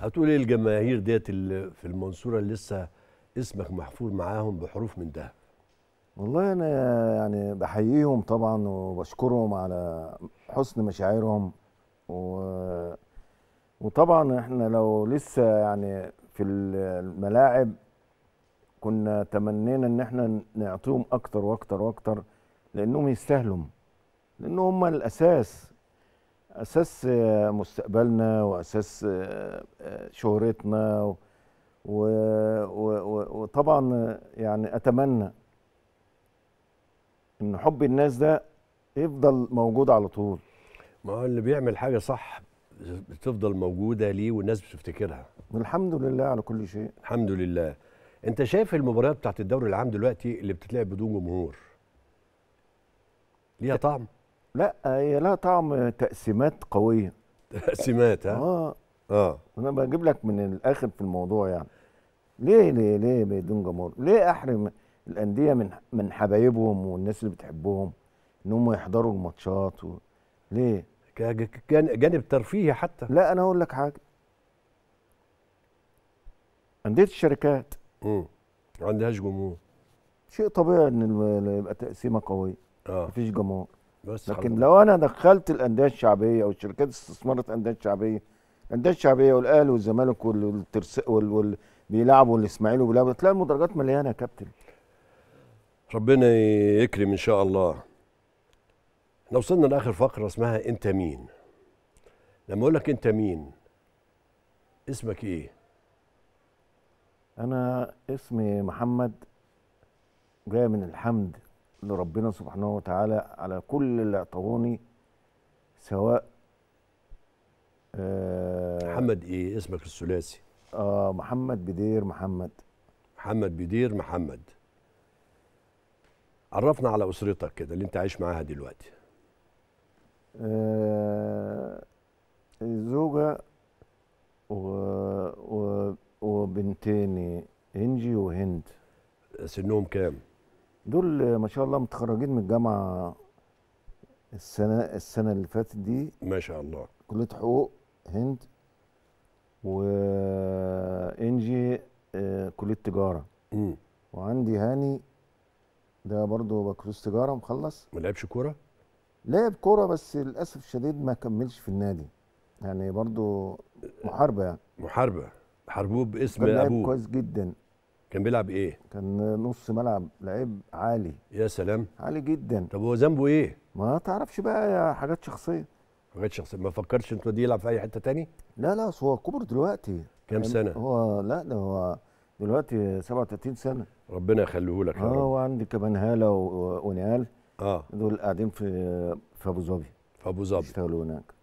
هتقول ايه الجماهير ديت اللي في المنصوره اللي لسه اسمك محفور معاهم بحروف من ده والله انا يعني بحييهم طبعا وبشكرهم على حسن مشاعرهم و... وطبعا احنا لو لسه يعني في الملاعب كنا تمنينا ان احنا نعطيهم اكتر واكتر واكتر لانهم يستاهلوا لان هم الاساس اساس آه، مستقبلنا واساس آه، آه، شهرتنا وطبعا يعني اتمنى ان حب الناس ده يفضل موجود على طول ما هو اللي بيعمل حاجه صح بتفضل موجوده ليه والناس بتفتكرها الحمد لله على كل شيء الحمد لله انت شايف المباريات بتاعت الدوري العام دلوقتي اللي بتتلعب بدون جمهور ليها طعم لا هي لها طعم تقسيمات قويه تقسيمات ها اه اه انا بجيب لك من الاخر في الموضوع يعني ليه ليه ليه بدون جمهور ليه احرم الانديه من من حبايبهم والناس اللي بتحبهم ان هم يحضروا الماتشات و... ليه كان جانب ترفيهي حتى لا انا اقول لك حاجه انديه الشركات امم ما عندهاش جمهور شيء طبيعي ان يبقى تقسيمه قويه اه مفيش جمهور بس لكن لو انا دخلت الانديه الشعبيه او الشركات استثمرت انديه شعبيه الانديه الشعبيه والاهلي والزمالك والترس وال... وال... بيلعبوا الاسماعيلي وبيلعبوا تلاقي المدرجات مليانه يا كابتن ربنا يكرم ان شاء الله احنا وصلنا لاخر فقره اسمها انت مين لما اقول لك انت مين اسمك ايه انا اسمي محمد جاي من الحمد لربنا سبحانه وتعالى على كل اللي اعطوني سواء آه محمد ايه اسمك الثلاثي اه محمد بدير محمد محمد بدير محمد عرفنا على اسرتك كده اللي انت عايش معاها دلوقتي آه زوجة و... و... وبنتين انجي وهند سنهم كام دول ما شاء الله متخرجين من الجامعه السنه السنه اللي فاتت دي ما شاء الله كليه حقوق هند وانجي آه، كليه تجاره امم وعندي هاني ده برضه بكالوريوس تجاره مخلص ما لعبش كوره؟ لعب كوره بس للاسف الشديد ما كملش في النادي يعني برضه محاربه يعني محاربه حاربوه باسم ابوه لعب كويس جدا كان بيلعب ايه؟ كان نص ملعب لعيب عالي يا سلام عالي جدا طب هو ذنبه ايه؟ ما تعرفش بقى يا حاجات شخصيه حاجات شخصيه ما فكرتش انت دي يلعب في اي حته تاني؟ لا لا هو كبر دلوقتي كام يعني سنه؟ هو لا ده هو دلوقتي 37 سنه ربنا يخليه لك اه هو اه وعندي كمان هاله ونيال اه دول قاعدين في في ابو ظبي في ابو ظبي بيشتغلوا هناك